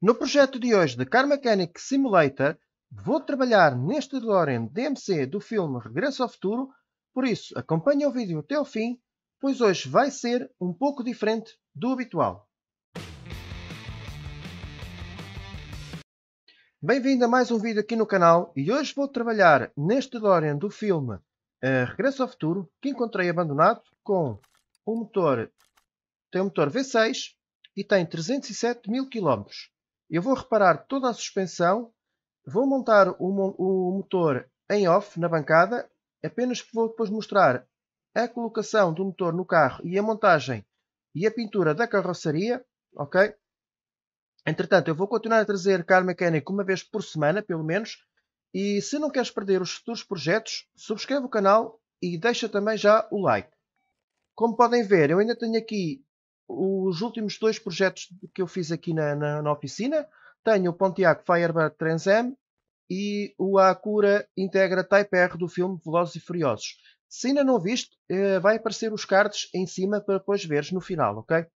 No projeto de hoje de Car Mechanic Simulator, vou trabalhar neste DeLorean DMC do filme Regresso ao Futuro, por isso acompanhe o vídeo até o fim, pois hoje vai ser um pouco diferente do habitual. Bem-vindo a mais um vídeo aqui no canal e hoje vou trabalhar neste DeLorean do filme eh, Regresso ao Futuro, que encontrei abandonado com um motor, tem um motor V6 e tem 307 mil quilómetros eu vou reparar toda a suspensão, vou montar o, o motor em off na bancada, apenas vou depois mostrar a colocação do motor no carro e a montagem e a pintura da carroceria, ok? Entretanto, eu vou continuar a trazer carro mecânico uma vez por semana, pelo menos, e se não queres perder os futuros projetos, subscreve o canal e deixa também já o like. Como podem ver, eu ainda tenho aqui os últimos dois projetos que eu fiz aqui na, na, na oficina, tenho o Pontiac Firebird Trans Am e o Acura Integra Type R do filme Velozes e Furiosos. Se ainda não viste, eh, vai aparecer os cards em cima para depois veres no final, ok?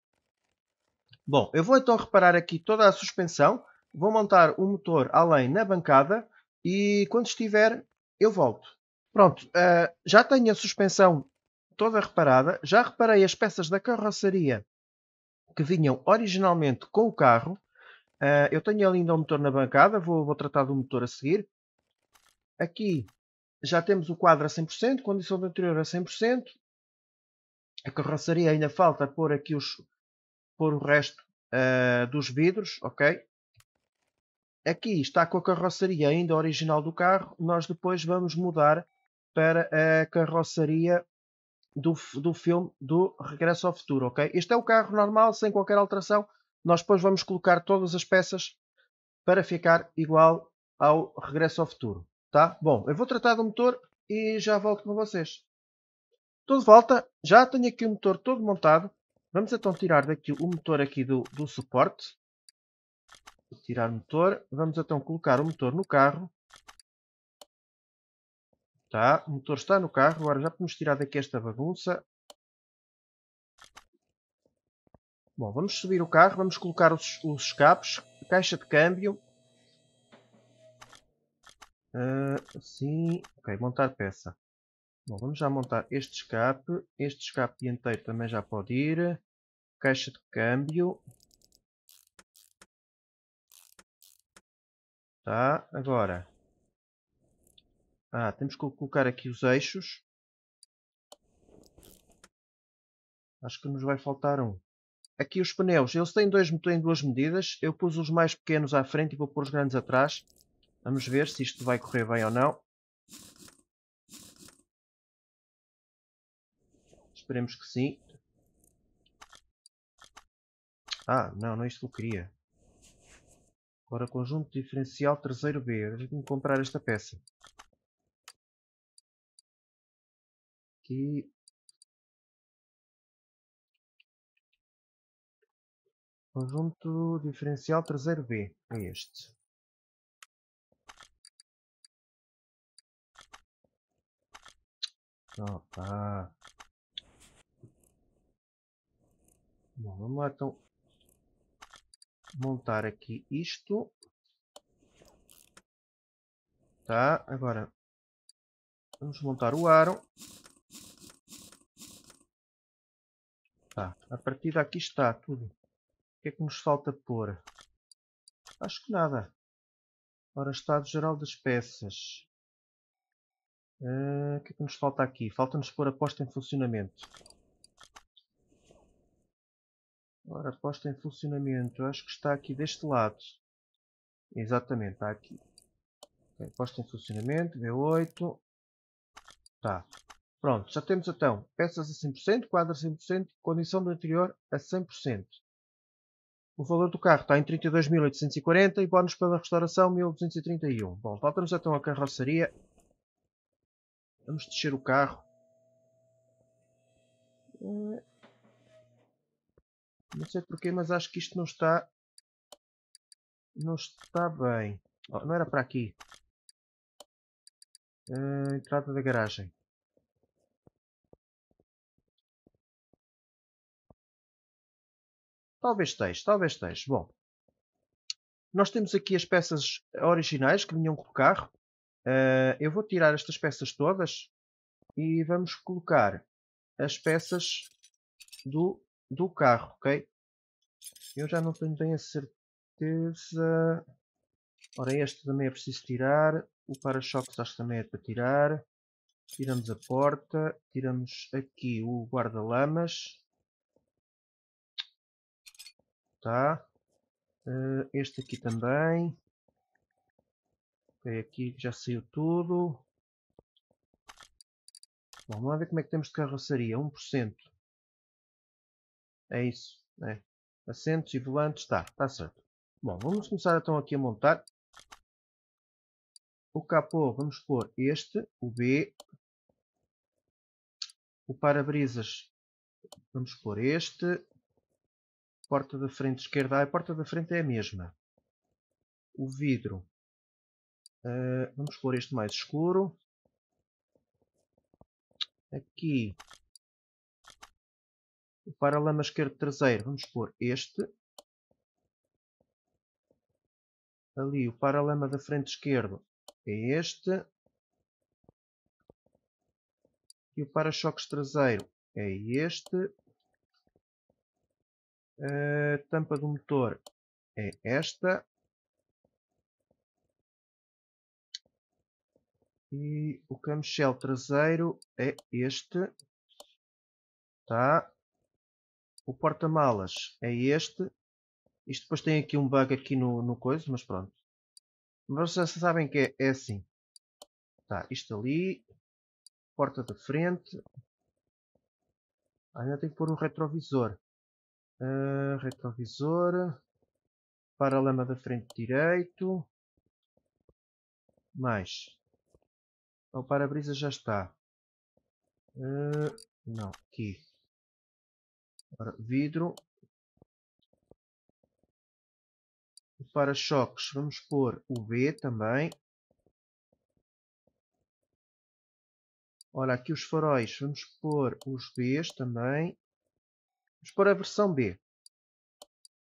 Bom, eu vou então reparar aqui toda a suspensão, vou montar o motor além na bancada e quando estiver eu volto. Pronto, eh, já tenho a suspensão toda reparada, já reparei as peças da carroceria que vinham originalmente com o carro. Uh, eu tenho ali ainda o um motor na bancada, vou, vou tratar do motor a seguir. Aqui já temos o quadro a 100%, condição do anterior a 100%. A carroceria ainda falta pôr aqui os, pôr o resto uh, dos vidros, ok? Aqui está com a carroceria ainda original do carro. Nós depois vamos mudar para a carroceria do, do filme do Regresso ao Futuro, ok? Este é o carro normal, sem qualquer alteração. Nós depois vamos colocar todas as peças para ficar igual ao Regresso ao Futuro, tá? Bom, eu vou tratar do motor e já volto com vocês. Estou de volta, já tenho aqui o motor todo montado. Vamos então tirar daqui o motor aqui do, do suporte. Vou tirar o motor, vamos então colocar o motor no carro. Tá, o motor está no carro. Agora já podemos tirar daqui esta bagunça. Bom, vamos subir o carro, vamos colocar os, os escapes, caixa de câmbio. Uh, sim, ok, montar peça. Bom, vamos já montar este escape. Este escape dianteiro também já pode ir. Caixa de câmbio. Tá, agora ah, temos que colocar aqui os eixos. Acho que nos vai faltar um. Aqui os pneus. Eles têm, dois, têm duas medidas. Eu pus os mais pequenos à frente e vou pôr os grandes atrás. Vamos ver se isto vai correr bem ou não. Esperemos que sim. Ah, não, não é isto que eu queria. Agora conjunto diferencial traseiro B. Vamos comprar esta peça. aqui. Conjunto diferencial traseiro B, é este. Opa! Bom, vamos lá então montar aqui isto. Tá, agora vamos montar o aro. Tá, a partir daqui está tudo. O que é que nos falta pôr? Acho que nada. Ora, estado geral das peças. Uh, o que é que nos falta aqui? Falta-nos pôr a posta em funcionamento. Ora, posta em funcionamento. Acho que está aqui deste lado. Exatamente, está aqui. Okay, posta em funcionamento, V 8 Tá. Pronto, já temos então peças a 100%, quadras a 100%, condição do interior a 100%. O valor do carro está em 32.840 e bónus pela restauração 1.231. Bom, falta-nos então a carroceria. Vamos descer o carro. Eh, não sei porquê, mas acho que isto não está... Não está bem. Oh, não era para aqui. Uh, entrada da garagem. Talvez tens, talvez tens. Bom, nós temos aqui as peças originais que vinham com o carro. Uh, eu vou tirar estas peças todas e vamos colocar as peças do, do carro, ok? Eu já não tenho bem a certeza. Ora, este também é preciso tirar. O para-choques acho que também é para tirar. Tiramos a porta. Tiramos aqui o guarda-lamas. Tá. Uh, este aqui também. Ok, aqui já saiu tudo. vamos lá ver como é que temos de carroceria. 1%. É isso. Né? Assentos e volantes. Está, está certo. Bom, vamos começar então aqui a montar. O capô, vamos pôr este, o B. O para-brisas, vamos pôr este porta da frente esquerda A, ah, a porta da frente é a mesma. O vidro. Uh, vamos pôr este mais escuro. Aqui. O paralama esquerdo traseiro. Vamos pôr este. Ali o paralama da frente esquerdo é este. E o para-choques traseiro é este. A eh, tampa do motor é esta. E o camshell traseiro é este. Tá. O porta-malas é este. Isto depois tem aqui um bug aqui no, no coisa, mas pronto. Mas vocês sabem que é, é assim. Tá, isto ali. Porta da frente. Ah, ainda tem que pôr um retrovisor. Uh, eh, retrovisor. Paralama da frente direito. Mais. O para-brisa já está. Uh, não, aqui. vidro. Para-choques, vamos pôr o B também. Ora, aqui os faróis, vamos pôr os Bs também. Vamos pôr a versão B.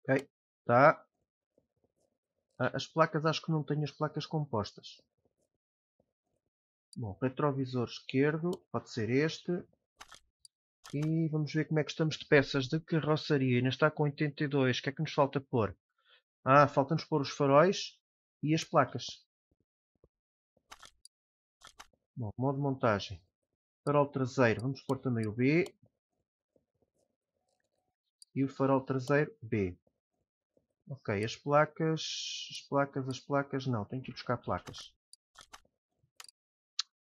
Ok, tá. Ah, as placas, acho que não tenho as placas compostas. Bom, retrovisor esquerdo, pode ser este. E vamos ver como é que estamos de peças de carroçaria. Ainda está com 82. O que é que nos falta pôr? Ah, falta-nos pôr os faróis e as placas. Bom, modo de montagem. Farol traseiro, vamos pôr também o B e o farol traseiro B. Ok, as placas, as placas, as placas, não, tenho que ir buscar placas.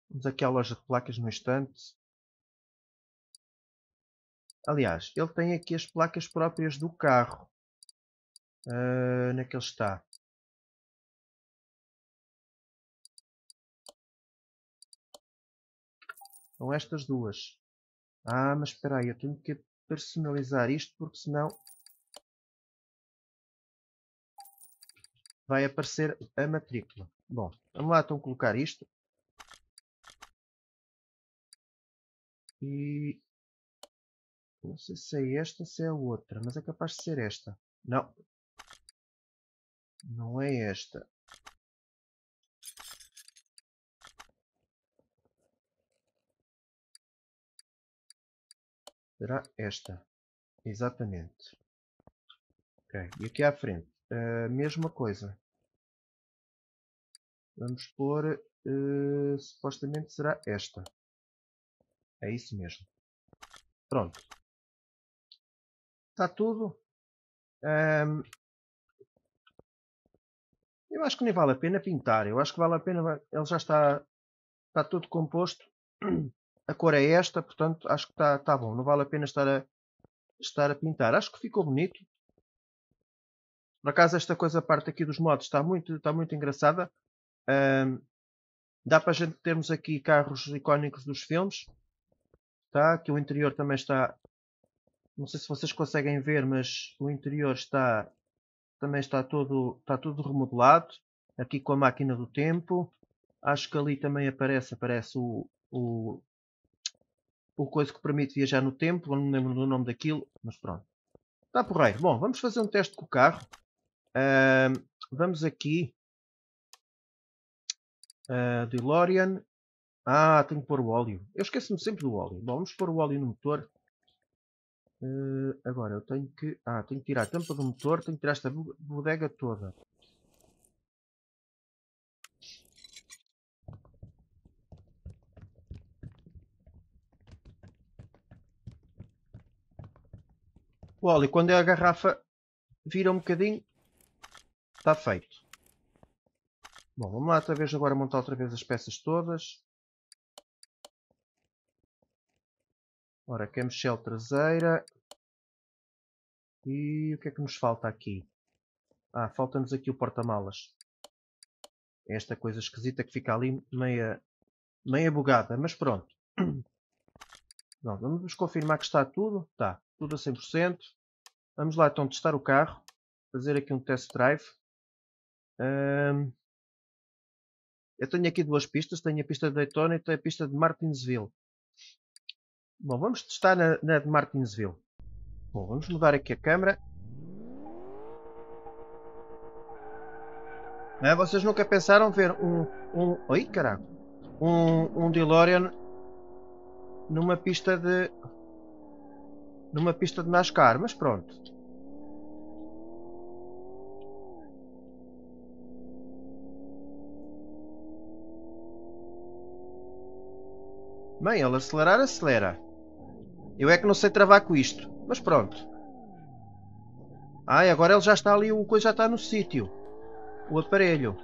Vamos aqui à loja de placas no instante. Aliás, ele tem aqui as placas próprias do carro. Uh, onde é que ele está? São estas duas. Ah, mas espera aí, eu tenho que personalizar isto, porque senão vai aparecer a matrícula. Bom, vamos lá então colocar isto. E não sei se é esta ou se é a outra, mas é capaz de ser esta. Não. Não é esta. Será esta. Exatamente. Ok. E aqui à frente. A mesma coisa. Vamos pôr... Uh, supostamente será esta. É isso mesmo. Pronto. Está tudo. Um, eu acho que nem vale a pena pintar. Eu acho que vale a pena. Ele já está, está tudo composto a cor é esta, portanto acho que está tá bom. Não vale a pena estar a, estar a pintar. Acho que ficou bonito. Por acaso esta coisa, a parte aqui dos modos, está muito, está muito engraçada. Um, dá para a gente termos aqui carros icónicos dos filmes. Tá? Aqui o interior também está... Não sei se vocês conseguem ver, mas o interior está também está todo, está todo remodelado. Aqui com a máquina do tempo. Acho que ali também aparece, aparece o, o, o coisa que permite viajar no tempo, não me lembro do nome daquilo, mas pronto. Está porreiro. Bom, vamos fazer um teste com o carro. Uh, vamos aqui. Uh, DeLorean. Ah, tenho que pôr o óleo. Eu esqueço-me sempre do óleo. Bom, vamos pôr o óleo no motor. Uh, agora eu tenho que... Ah, tenho que tirar a tampa do motor. Tenho que tirar esta bodega toda. o óleo, quando é a garrafa vira um bocadinho, está feito. Bom, vamos lá outra vez agora montar outra vez as peças todas. Ora, camshell traseira. E o que é que nos falta aqui? Ah, falta-nos aqui o porta-malas. É esta coisa esquisita que fica ali meia, meia bugada, mas pronto. Não, vamos confirmar que está tudo. Está, tudo a 100%. Vamos lá então testar o carro. Fazer aqui um test drive. Um, eu tenho aqui duas pistas. Tenho a pista de Daytona e tenho a pista de Martinsville. Bom, vamos testar na, na de Martinsville. Bom, vamos mudar aqui a câmera. É, vocês nunca pensaram ver um... um oi, caralho, Um, um DeLorean numa pista de numa pista de NASCAR, mas pronto. Bem, ele acelerar, acelera. Eu é que não sei travar com isto, mas pronto. Ai, agora ele já está ali, o coisa já está no sítio. O aparelho.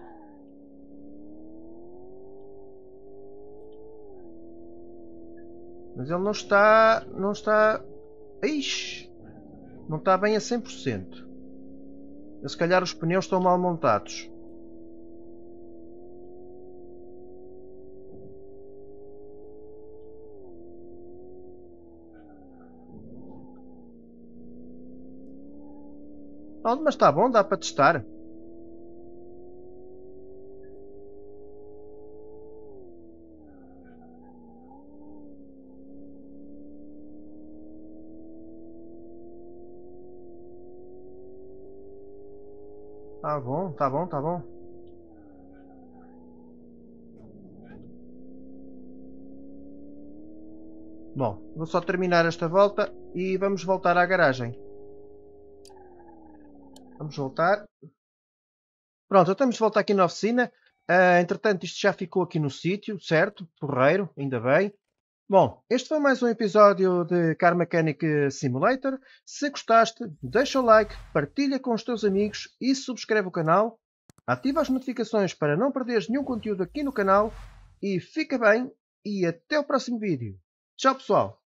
Mas ele não está... Não está... Ixi! Não está bem a 100%. se calhar os pneus estão mal montados. mas está bom, dá para testar. Tá bom, tá bom, tá bom. Bom, vou só terminar esta volta e vamos voltar à garagem. Vamos voltar. Pronto, estamos então de volta aqui na oficina. Uh, entretanto, isto já ficou aqui no sítio, certo? Porreiro, ainda bem. Bom, este foi mais um episódio de Car Mechanic Simulator. Se gostaste, deixa o like, partilha com os teus amigos e subscreve o canal. Ativa as notificações para não perderes nenhum conteúdo aqui no canal. E fica bem e até o próximo vídeo. Tchau pessoal!